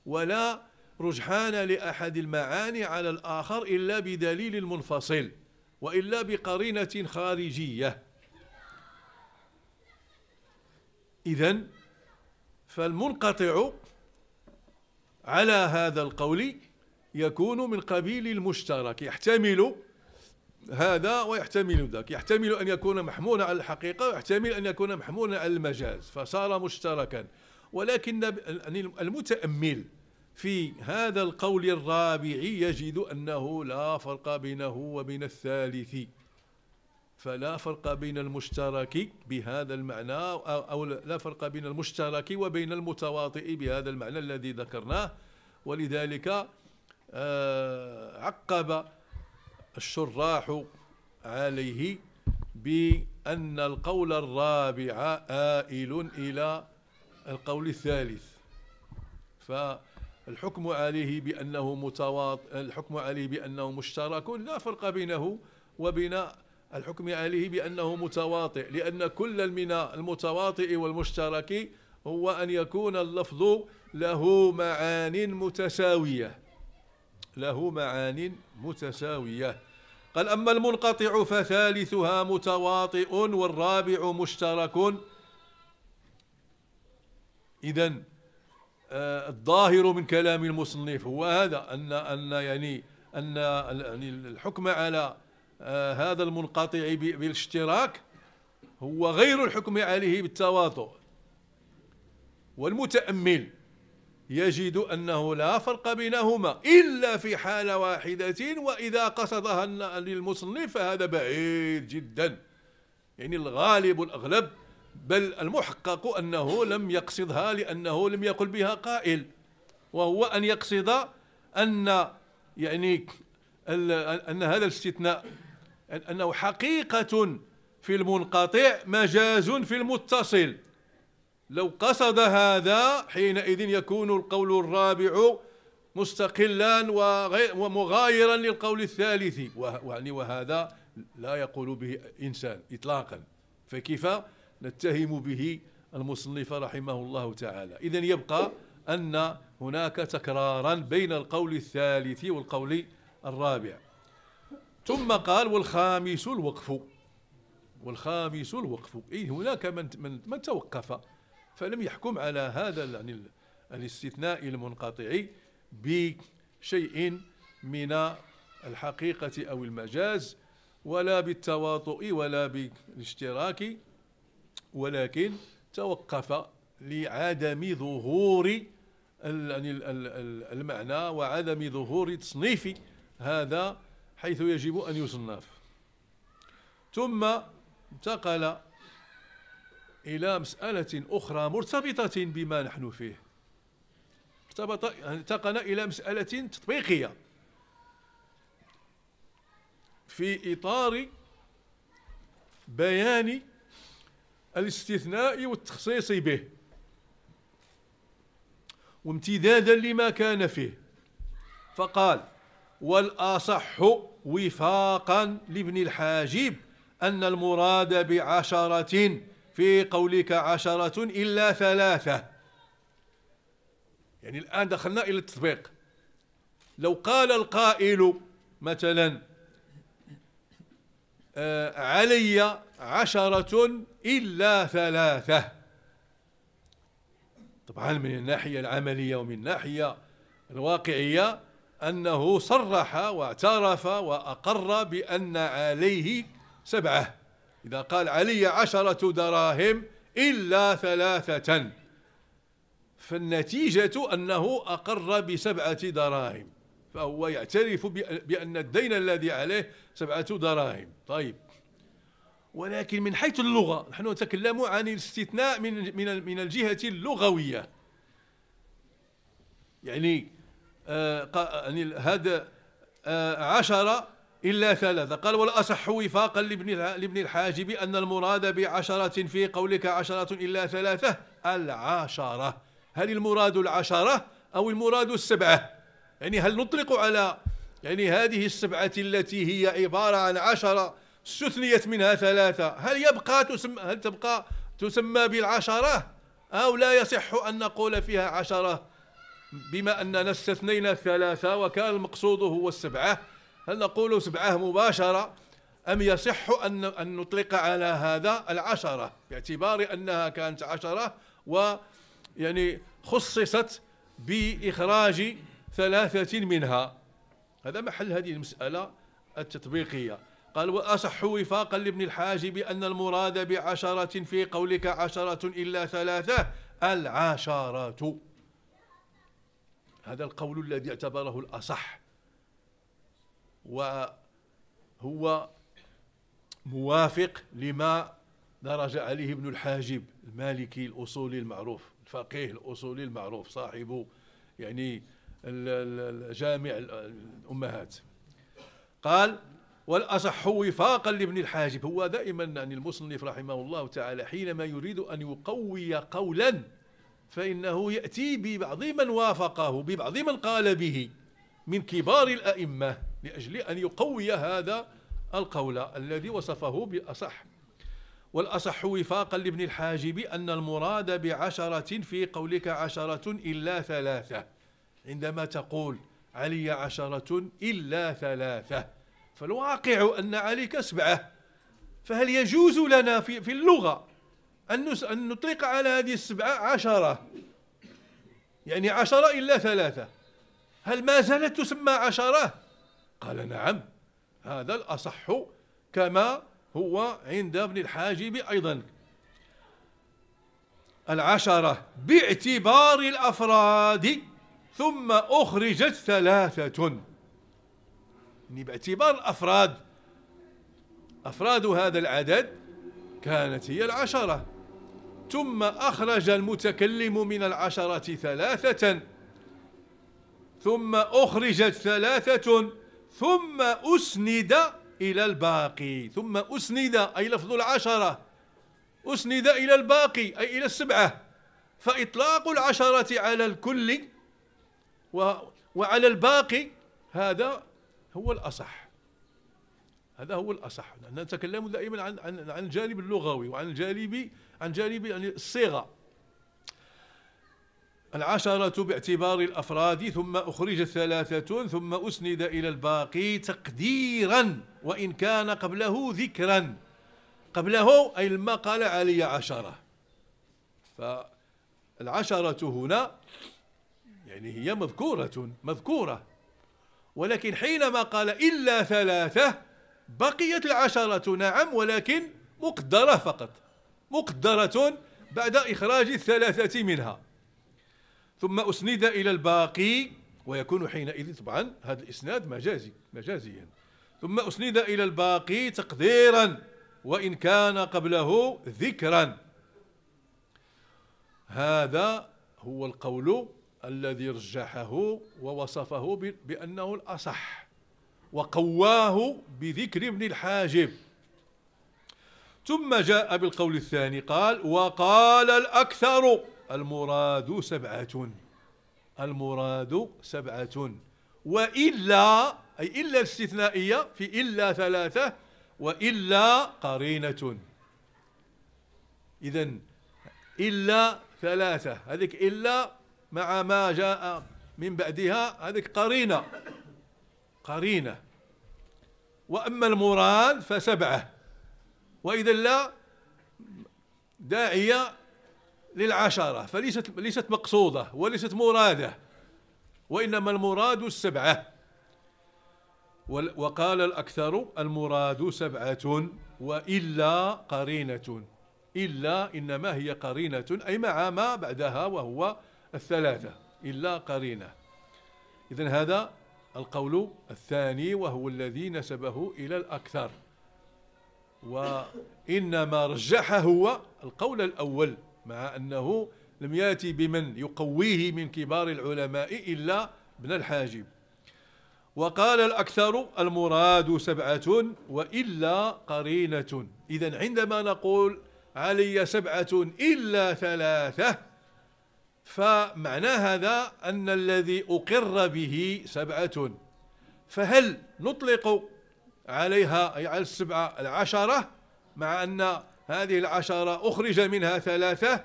ولا رجحان لأحد المعاني على الآخر إلا بدليل منفصل وإلا بقرينة خارجية إذا فالمنقطع على هذا القول يكون من قبيل المشترك يحتمل هذا ويحتمل ذاك يحتمل أن يكون محمولا على الحقيقة ويحتمل أن يكون محمولا على المجاز فصار مشتركا ولكن المتأمل في هذا القول الرابع يجد أنه لا فرق بينه وبين الثالث فلا فرق بين المشترك بهذا المعنى أو لا فرق بين المشترك وبين المتواطئ بهذا المعنى الذي ذكرناه ولذلك آه، عقب الشراح عليه بأن القول الرابع آئل إلى القول الثالث فالحكم عليه بأنه متواطئ الحكم عليه بأنه مشترك لا فرق بينه وبين الحكم عليه بأنه متواطئ لأن كل من المتواطئ والمشترك هو أن يكون اللفظ له معان متساوية له معان متساوية قال أما المنقطع فثالثها متواطئ والرابع مشترك إذا آه، الظاهر من كلام المصنف هو هذا أن أن يعني أن يعني الحكم على آه، هذا المنقطع بالاشتراك هو غير الحكم عليه بالتواطؤ والمتأمل يجد أنه لا فرق بينهما إلا في حالة واحدة وإذا قصدها للمصنف فهذا بعيد جدا يعني الغالب الأغلب بل المحقق أنه لم يقصدها لأنه لم يقل بها قائل وهو أن يقصد أن يعني أن هذا الاستثناء أنه حقيقة في المنقطع مجاز في المتصل لو قصد هذا حينئذ يكون القول الرابع مستقلا وغير ومغايرا للقول الثالث يعني وهذا لا يقول به إنسان إطلاقا فكيف نتهم به المصنف رحمه الله تعالى إذا يبقى أن هناك تكرارا بين القول الثالث والقول الرابع ثم قال والخامس الوقف والخامس الوقف اي هناك من من, من توقف فلم يحكم على هذا يعني الاستثناء المنقطع بشيء من الحقيقة أو المجاز ولا بالتواطؤ ولا بالاشتراك ولكن توقف لعدم ظهور يعني المعنى وعدم ظهور تصنيف هذا حيث يجب أن يصنف ثم انتقل إلى مسألة أخرى مرتبطة بما نحن فيه ارتبط انتقل إلى مسألة تطبيقية في إطار بيان الاستثناء والتخصيص به وامتدادا لما كان فيه فقال والأصح وفاقا لابن الحاجب أن المراد بعشرة في قولك عشرة إلا ثلاثة يعني الآن دخلنا إلى التطبيق لو قال القائل مثلا آه علي عشرة إلا ثلاثة طبعا من الناحية العملية ومن الناحية الواقعية أنه صرح واعترف وأقر بأن عليه سبعة إذا قال علي عشرة دراهم إلا ثلاثة فالنتيجة أنه أقر بسبعة دراهم فهو يعترف بأن الدين الذي عليه سبعة دراهم طيب ولكن من حيث اللغة نحن نتكلم عن الاستثناء من من من الجهة اللغوية يعني آه، يعني هذا آه، عشرة إلا ثلاثة قال والأصح وفاقا لابن الحاجب أن المراد بعشرة في قولك عشرة إلا ثلاثة العشرة هل المراد العشرة أو المراد السبعة يعني هل نطلق على يعني هذه السبعة التي هي عبارة عن عشرة استثنيت منها ثلاثة هل يبقى تسمى هل تبقى تسمى بالعشرة أو لا يصح أن نقول فيها عشرة بما أننا استثنينا الثلاثة وكان المقصود هو السبعة هل نقول سبعة مباشرة أم يصح أن أن نطلق على هذا العشرة باعتبار أنها كانت عشرة و يعني خصصت بإخراج ثلاثة منها هذا محل هذه المسألة التطبيقية قال وأصح وفاقا لابن الحاج بأن المراد بعشرة في قولك عشرة إلا ثلاثة العشرة هذا القول الذي اعتبره الأصح وهو موافق لما درج عليه ابن الحاجب المالكي الأصولي المعروف الفقيه الأصولي المعروف صاحب يعني جامع الأمهات قال والأصح وفاقا لابن الحاجب هو دائما يعني المصنف رحمه الله تعالى حينما يريد أن يقوي قولا فإنه يأتي ببعض من وافقه ببعض من قال به من كبار الأئمة لأجل أن يقوي هذا القول الذي وصفه بأصح والأصح وفاقا لابن الحاجب أن المراد بعشرة في قولك عشرة إلا ثلاثة عندما تقول علي عشرة إلا ثلاثة فالواقع أن عليك سبعة فهل يجوز لنا في, في اللغة أن نطلق على هذه السبعة عشرة يعني عشرة إلا ثلاثة هل ما زالت تسمى عشرة؟ قال نعم هذا الأصح كما هو عند ابن الحاجب أيضا العشرة باعتبار الأفراد ثم أخرجت ثلاثة يعني باعتبار الأفراد أفراد هذا العدد كانت هي العشرة ثم أخرج المتكلم من العشرة ثلاثة ثم أخرجت ثلاثة ثم أسند إلى الباقي ثم أسند أي لفظ العشرة أسند إلى الباقي أي إلى السبعة فإطلاق العشرة على الكل و وعلى الباقي هذا هو الأصح هذا هو الأصح نتكلم دائما عن عن عن الجانب اللغوي وعن الجانب عن جانب يعني الصيغة العشرة باعتبار الأفراد ثم اخرج ثلاثة ثم أسند إلى الباقي تقديرا وإن كان قبله ذكرا قبله أي لما قال علي عشرة فالعشرة هنا يعني هي مذكورة مذكورة ولكن حينما قال إلا ثلاثة بقيت العشرة نعم ولكن مقدرة فقط مقدرة بعد إخراج الثلاثة منها ثم أسند إلى الباقي ويكون حينئذ طبعا هذا الإسناد مجازي مجازيا ثم أسند إلى الباقي تقديرا وإن كان قبله ذكرا هذا هو القول الذي رجحه ووصفه بأنه الأصح وقواه بذكر ابن الحاجب ثم جاء بالقول الثاني قال وقال الأكثر المراد سبعة المراد سبعة وإلا أي إلا الاستثنائية في إلا ثلاثة وإلا قرينة إذا إلا ثلاثة هذيك إلا مع ما جاء من بعدها هذيك قرينة قرينة وأما المراد فسبعة وإذا لا داعية للعشرة فليست ليست مقصودة وليست مرادة وإنما المراد السبعة وقال الأكثر المراد سبعة وإلا قرينة إلا إنما هي قرينة أي مع ما بعدها وهو الثلاثة إلا قرينة إذن هذا القول الثاني وهو الذي نسبه إلى الأكثر وإنما رجح هو القول الأول مع أنه لم يأتي بمن يقويه من كبار العلماء إلا ابن الحاجب وقال الأكثر المراد سبعة وإلا قرينة إذا عندما نقول علي سبعة إلا ثلاثة فمعنى هذا أن الذي أقر به سبعة فهل نطلق عليها أي على السبعة العشرة مع أن هذه العشرة أخرج منها ثلاثة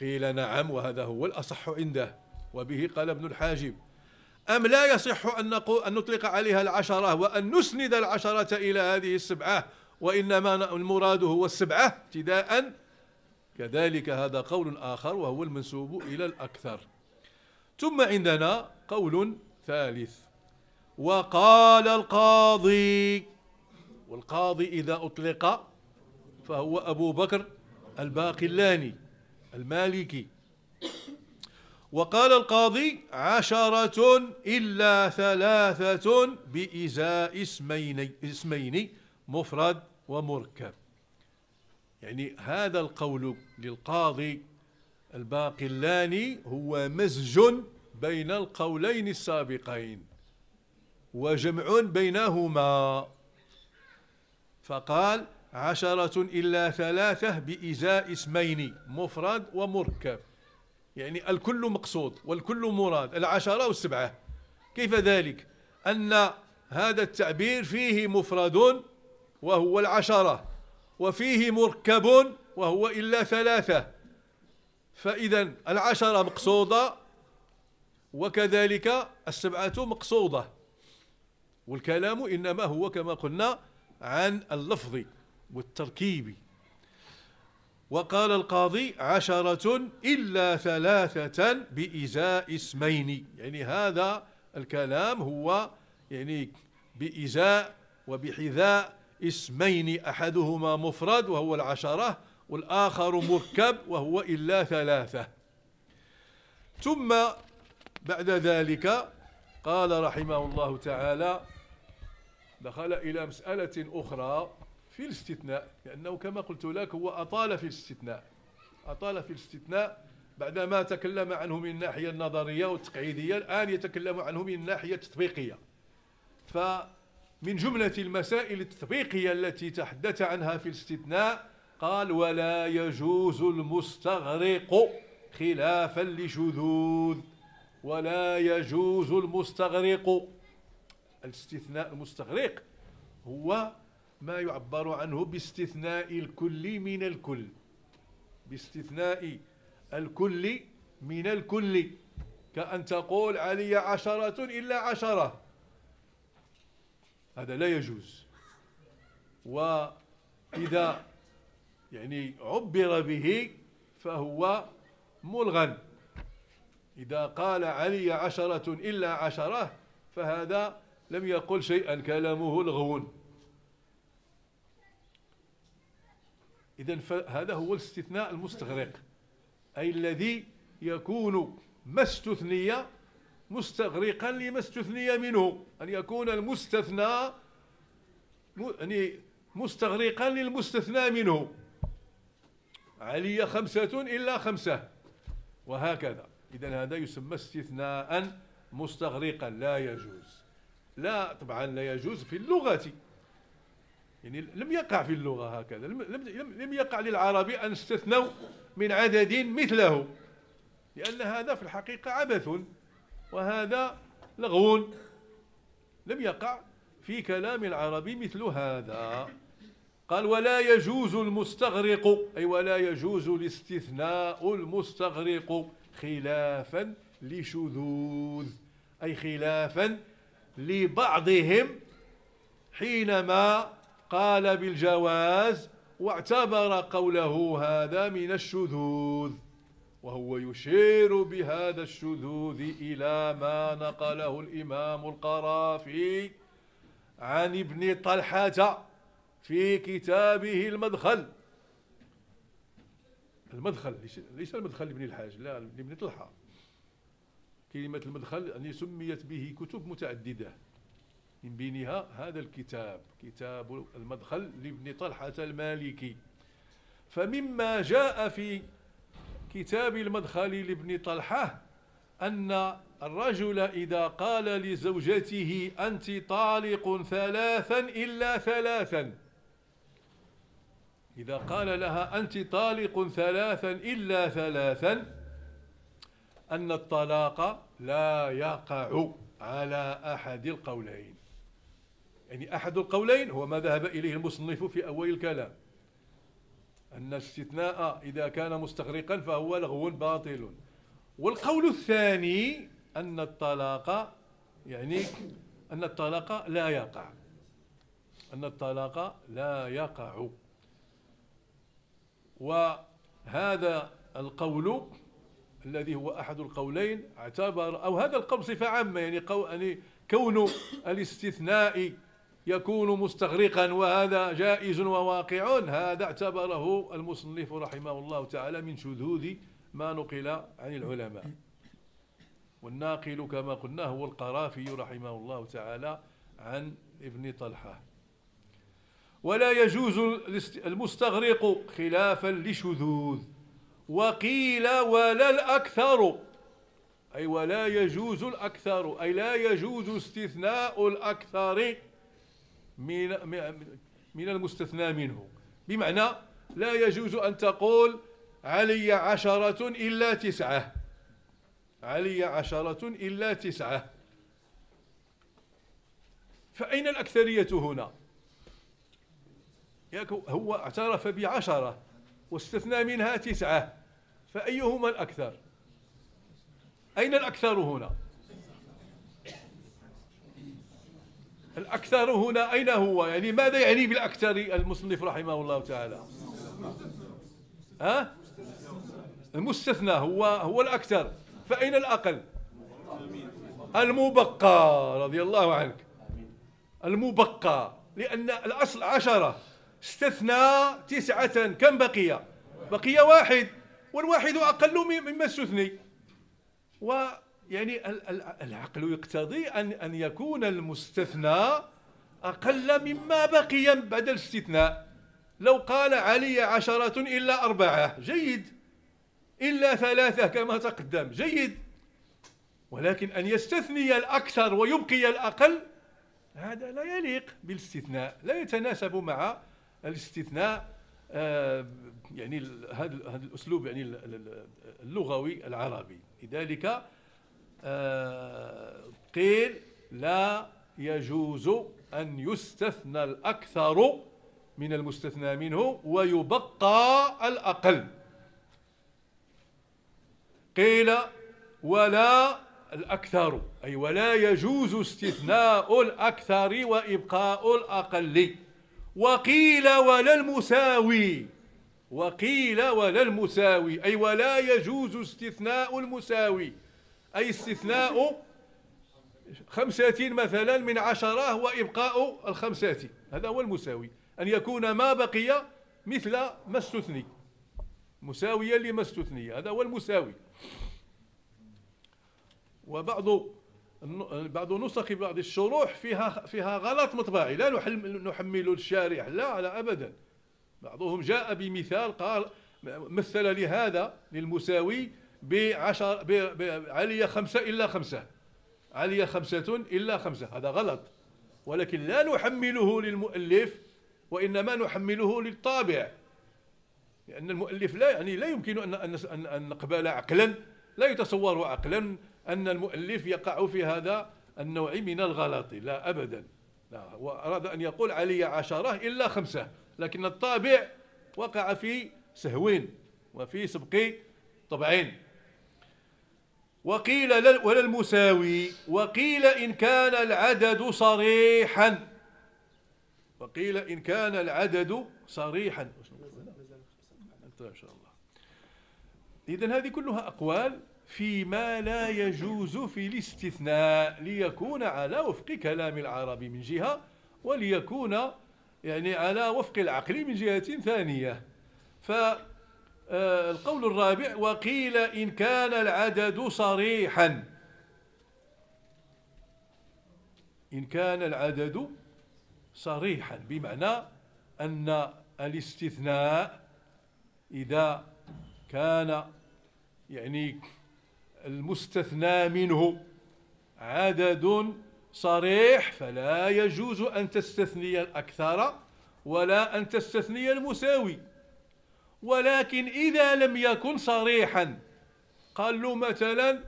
قيل نعم وهذا هو الأصح عنده وبه قال ابن الحاجب أم لا يصح أن, أن نطلق عليها العشرة وأن نسند العشرة إلى هذه السبعة وإنما المراد هو السبعة ابتداء كذلك هذا قول آخر وهو المنسوب إلى الأكثر ثم عندنا قول ثالث وقال القاضي والقاضي إذا أطلق فهو أبو بكر الباقلاني المالكي وقال القاضي عشرة إلا ثلاثة بإزاء اسمين, اسمين مفرد ومركب يعني هذا القول للقاضي الباقلاني هو مزج بين القولين السابقين وجمع بينهما فقال عشرة إلا ثلاثة بإزاء اسمين مفرد ومركب يعني الكل مقصود والكل مراد العشرة والسبعة كيف ذلك أن هذا التعبير فيه مفرد وهو العشرة وفيه مركب وهو إلا ثلاثة فإذا العشرة مقصودة وكذلك السبعة مقصودة والكلام إنما هو كما قلنا عن اللفظ والتركيب وقال القاضي عشرة إلا ثلاثة بإزاء اسمين يعني هذا الكلام هو يعني بإزاء وبحذاء اسمين أحدهما مفرد وهو العشرة والآخر مركب وهو إلا ثلاثة ثم بعد ذلك قال رحمه الله تعالى دخل إلى مسألة أخرى في الاستثناء لأنه كما قلت لك هو أطال في الاستثناء أطال في الاستثناء بعدما تكلم عنه من الناحية النظرية والتقعيدية الآن يتكلم عنه من الناحية التطبيقية فمن جملة المسائل التطبيقية التي تحدث عنها في الاستثناء قال ولا يجوز المستغرق خلافا لشذوذ ولا يجوز المستغرق الاستثناء المستغرق هو ما يعبر عنه باستثناء الكل من الكل باستثناء الكل من الكل كأن تقول علي عشرة إلا عشرة هذا لا يجوز وإذا يعني عبر به فهو ملغى إذا قال علي عشرة إلا عشرة فهذا لم يقل شيئا كلامه لغو إذا فهذا هو الاستثناء المستغرق أي الذي يكون ما استثني مستغرقا لما استثني منه أن يكون المستثنى يعني مستغرقا للمستثنى منه علي خمسة إلا خمسة وهكذا إذا هذا يسمى استثناء مستغرقا لا يجوز لا طبعا لا يجوز في اللغة يعني لم يقع في اللغة هكذا لم, لم يقع للعربي أن استثنوا من عدد مثله لأن هذا في الحقيقة عبث وهذا لغو لم يقع في كلام العربي مثل هذا قال ولا يجوز المستغرق أي ولا يجوز الاستثناء المستغرق خلافا لشذوذ أي خلافا لبعضهم حينما قال بالجواز واعتبر قوله هذا من الشذوذ وهو يشير بهذا الشذوذ إلى ما نقله الإمام القرافي عن ابن طلحة في كتابه المدخل المدخل ليس المدخل لابن الحاج لا لابن طلحه كلمة المدخل يعني سميت به كتب متعددة من بينها هذا الكتاب كتاب المدخل لابن طلحة المالكي فمما جاء في كتاب المدخل لابن طلحة أن الرجل إذا قال لزوجته أنت طالق ثلاثا إلا ثلاثا إذا قال لها أنت طالق ثلاثا إلا ثلاثا أن الطلاق لا يقع على أحد القولين يعني أحد القولين هو ما ذهب إليه المصنف في أول الكلام أن الاستثناء إذا كان مستغرقا فهو لغو باطل والقول الثاني أن الطلاق يعني أن الطلاق لا يقع أن الطلاق لا يقع وهذا القول الذي هو أحد القولين اعتبر أو هذا القول صفة عامة يعني قو يعني كون الاستثناء يكون مستغرقا وهذا جائز وواقع هذا اعتبره المصنف رحمه الله تعالى من شذوذ ما نقل عن العلماء والناقل كما قلنا هو القرافي رحمه الله تعالى عن ابن طلحة ولا يجوز المستغرق خلافا لشذوذ وقيل ولا الأكثر أي ولا يجوز الأكثر أي لا يجوز استثناء الأكثر من من المستثنى منه بمعنى لا يجوز أن تقول علي عشرة إلا تسعة علي عشرة إلا تسعة فأين الأكثرية هنا هو اعترف بعشرة واستثنى منها تسعة فأيهما الأكثر أين الأكثر هنا الأكثر هنا أين هو يعني ماذا يعني بالأكثر المصنف رحمه الله تعالى ها المستثنى هو هو الأكثر فأين الأقل المبقى رضي الله عنك المبقى لأن الأصل عشرة استثنى تسعة كم بقي بقي واحد والواحد أقل مما استثني ويعني العقل يقتضي أن أن يكون المستثنى أقل مما بقي بعد الاستثناء لو قال علي عشرة إلا أربعة جيد إلا ثلاثة كما تقدم جيد ولكن أن يستثني الأكثر ويبقي الأقل هذا لا يليق بالاستثناء لا يتناسب مع الاستثناء آه، يعني هذا الاسلوب يعني اللغوي العربي لذلك آه، قيل لا يجوز ان يستثنى الاكثر من المستثنى منه ويبقى الاقل قيل ولا الأكثر أي ولا يجوز استثناء الأكثر وإبقاء الأقل وقيل ولا المساوي وقيل ولا المساوي أي ولا يجوز استثناء المساوي أي استثناء خمسة مثلا من عشرة وإبقاء الخمسة هذا هو المساوي أن يكون ما بقي مثل ما استثني مساويا لما استثني هذا هو المساوي وبعض بعض نسخ بعض الشروح فيها فيها غلط مطبعي لا نحمل الشارح لا لا ابدا بعضهم جاء بمثال قال مثل لهذا للمساوي بعشر علي خمسة إلا خمسة علي خمسة إلا خمسة هذا غلط ولكن لا نحمله للمؤلف وإنما نحمله للطابع لأن المؤلف لا يعني لا يمكن أن أن أن نقبل عقلا لا يتصور عقلا أن المؤلف يقع في هذا النوع من الغلط لا أبدا لا أراد أن يقول علي عشرة إلا خمسة لكن الطابع وقع في سهوين وفي سبق طبعين وقيل ولا المساوي وقيل إن كان العدد صريحا وقيل إن كان العدد صريحا إن شاء الله إذن هذه كلها أقوال فيما لا يجوز في الاستثناء ليكون على وفق كلام العرب من جهة وليكون يعني على وفق العقل من جهة ثانية فالقول آه، الرابع وقيل إن كان العدد صريحا إن كان العدد صريحا بمعنى أن الاستثناء إذا كان يعني المستثنى منه عدد صريح فلا يجوز أن تستثني الأكثر ولا أن تستثني المساوي ولكن إذا لم يكن صريحا قال له مثلا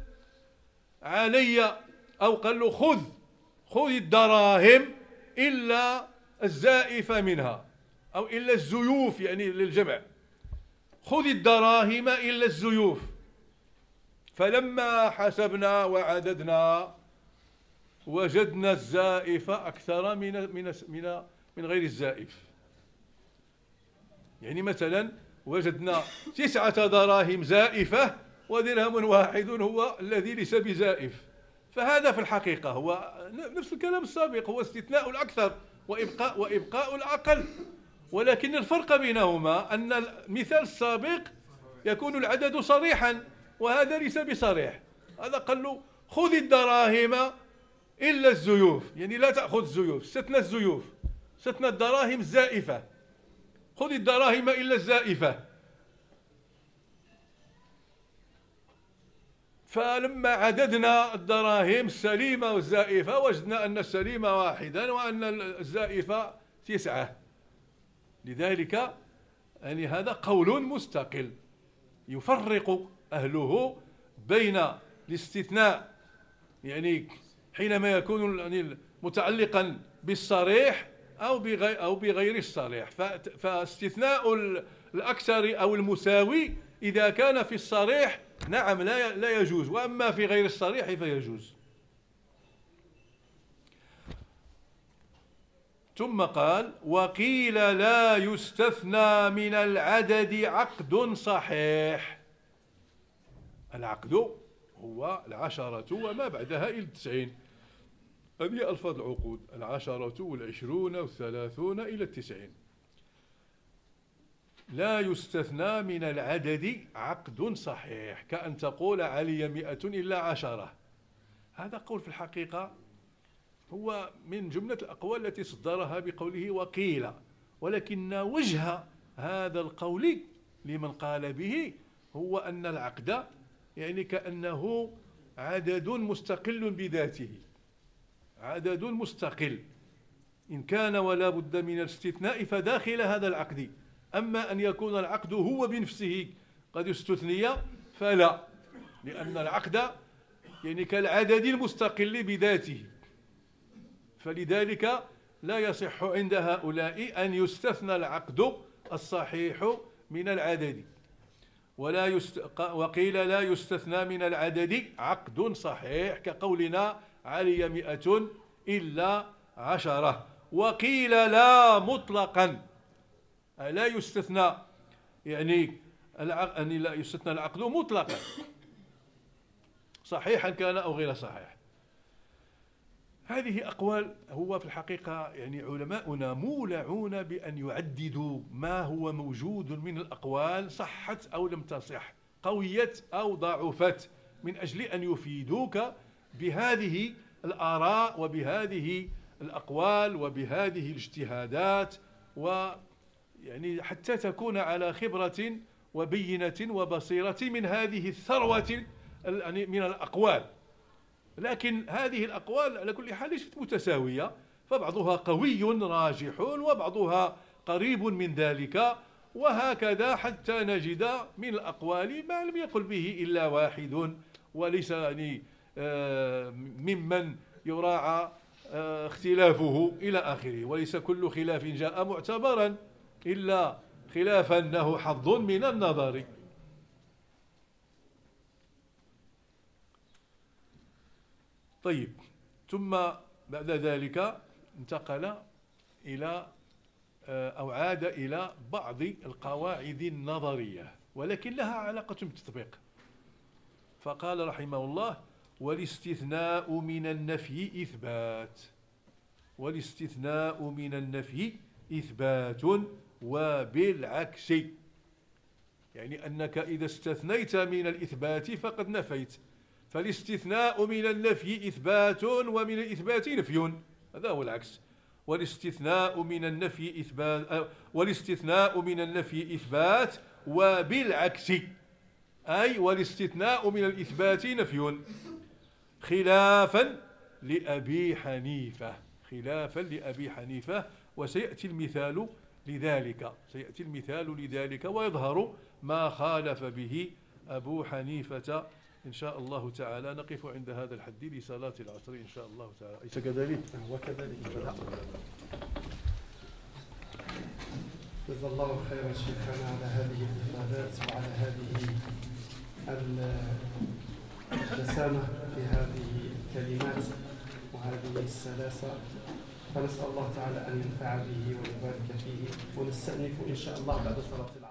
علي أو قال له خذ خذ الدراهم إلا الزائفة منها أو إلا الزيوف يعني للجمع خذ الدراهم إلا الزيوف فلما حسبنا وعددنا وجدنا الزائف أكثر من من من من غير الزائف يعني مثلا وجدنا تسعة دراهم زائفة ودرهم واحد هو الذي ليس بزائف فهذا في الحقيقة هو نفس الكلام السابق هو استثناء الأكثر وإبقاء وإبقاء الأقل ولكن الفرق بينهما أن المثال السابق يكون العدد صريحا وهذا ليس بصريح هذا قال له خذ الدراهم إلا الزيوف يعني لا تأخذ الزيوف استثنى الزيوف استثنى الدراهم الزائفة خذ الدراهم إلا الزائفة فلما عددنا الدراهم السليمة والزائفة وجدنا أن السليمة واحدا وأن الزائفة تسعة لذلك يعني هذا قول مستقل يفرق أهله بين الاستثناء يعني حينما يكون يعني متعلقا بالصريح أو بغير, أو بغير الصريح فاستثناء الأكثر أو المساوي إذا كان في الصريح نعم لا لا يجوز وأما في غير الصريح فيجوز ثم قال وقيل لا يستثنى من العدد عقد صحيح العقد هو العشرة وما بعدها إلى التسعين هذه ألفاظ العقود العشرة والعشرون والثلاثون إلى التسعين لا يستثنى من العدد عقد صحيح كأن تقول علي مئة إلا عشرة هذا قول في الحقيقة هو من جملة الأقوال التي صدرها بقوله وقيل ولكن وجه هذا القول لمن قال به هو أن العقد يعني كأنه عدد مستقل بذاته عدد مستقل إن كان ولا بد من الاستثناء فداخل هذا العقد أما أن يكون العقد هو بنفسه قد استثني فلا لأن العقد يعني كالعدد المستقل بذاته فلذلك لا يصح عند هؤلاء أن يستثنى العقد الصحيح من العدد ولا يست... وقيل لا يستثنى من العدد عقد صحيح كقولنا علي مئة إلا عشرة وقيل لا مطلقا لا يستثنى يعني العقد يعني لا يستثنى العقد مطلقا صحيحا كان أو غير صحيح هذه أقوال هو في الحقيقة يعني علماؤنا مولعون بأن يعددوا ما هو موجود من الأقوال صحت أو لم تصح قويت أو ضعفت من أجل أن يفيدوك بهذه الآراء وبهذه الأقوال وبهذه الاجتهادات و يعني حتى تكون على خبرة وبينة وبصيرة من هذه الثروة يعني من الأقوال لكن هذه الأقوال على كل حال ليست متساوية فبعضها قوي راجح وبعضها قريب من ذلك وهكذا حتى نجد من الأقوال ما لم يقل به إلا واحد وليس يعني آه، ممن يراعى آه، اختلافه إلى آخره وليس كل خلاف جاء معتبرا إلا خلافا له حظ من النظر طيب ثم بعد ذلك انتقل إلى آه، أو عاد إلى بعض القواعد النظرية ولكن لها علاقة بالتطبيق فقال رحمه الله والاستثناء من النفي إثبات والاستثناء من النفي إثبات وبالعكس يعني أنك إذا استثنيت من الإثبات فقد نفيت فالاستثناء من النفي إثبات ومن الإثبات نفي هذا هو العكس والاستثناء من النفي إثبات آه، والاستثناء من النفي إثبات وبالعكس أي والاستثناء من الإثبات نفي خلافا لأبي حنيفة خلافا لأبي حنيفة وسيأتي المثال لذلك سيأتي المثال لذلك ويظهر ما خالف به أبو حنيفة إن شاء الله تعالى نقف عند هذا الحد لصلاة العصر إن شاء الله تعالى أليس كذلك؟ وكذلك جزا الله خيرا شيخنا على هذه الإفادات وعلى هذه الجسامة في هذه الكلمات وهذه السلاسة فنسأل الله تعالى أن ينفع به ويبارك فيه ونستأنف إن شاء الله بعد صلاة